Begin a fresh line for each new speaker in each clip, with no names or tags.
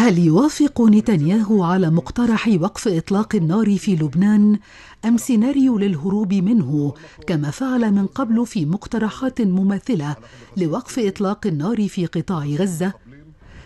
هل يوافق نتنياهو على مقترح وقف اطلاق النار في لبنان ام سيناريو للهروب منه كما فعل من قبل في مقترحات مماثله لوقف اطلاق النار في قطاع غزه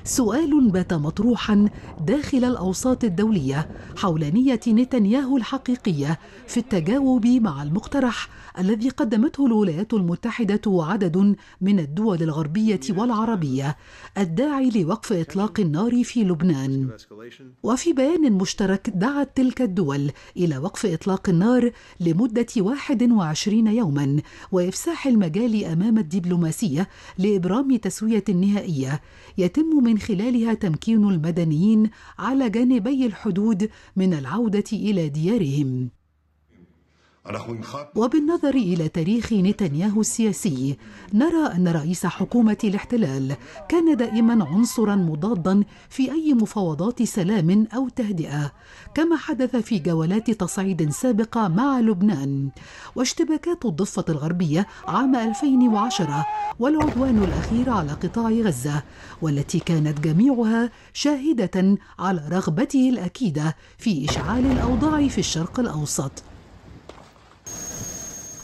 سؤال بات مطروحا داخل الاوساط الدوليه حول نيه نتنياهو الحقيقيه في التجاوب مع المقترح الذي قدمته الولايات المتحده وعدد من الدول الغربيه والعربيه الداعي لوقف اطلاق النار في لبنان وفي بيان مشترك دعت تلك الدول الى وقف اطلاق النار لمده 21 يوما وافساح المجال امام الدبلوماسيه لابرام تسويه نهائيه يتم من ومن خلالها تمكين المدنيين على جانبي الحدود من العوده الى ديارهم وبالنظر إلى تاريخ نتنياهو السياسي نرى أن رئيس حكومة الاحتلال كان دائما عنصرا مضادا في أي مفاوضات سلام أو تهدئة كما حدث في جولات تصعيد سابقة مع لبنان واشتباكات الضفة الغربية عام 2010 والعدوان الأخير على قطاع غزة والتي كانت جميعها شاهدة على رغبته الأكيدة في إشعال الأوضاع في الشرق الأوسط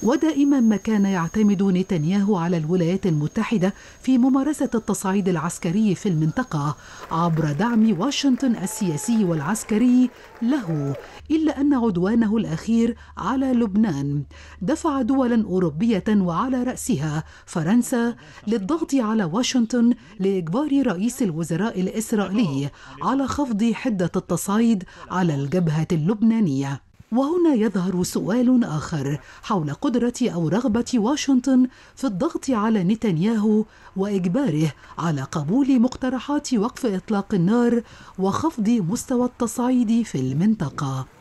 ودائما ما كان يعتمد نتنياهو على الولايات المتحدة في ممارسة التصعيد العسكري في المنطقة عبر دعم واشنطن السياسي والعسكري له إلا أن عدوانه الأخير على لبنان دفع دولا أوروبية وعلى رأسها فرنسا للضغط على واشنطن لإجبار رئيس الوزراء الإسرائيلي على خفض حدة التصعيد على الجبهة اللبنانية وهنا يظهر سؤال آخر حول قدرة أو رغبة واشنطن في الضغط على نتنياهو وإجباره على قبول مقترحات وقف إطلاق النار وخفض مستوى التصعيد في المنطقة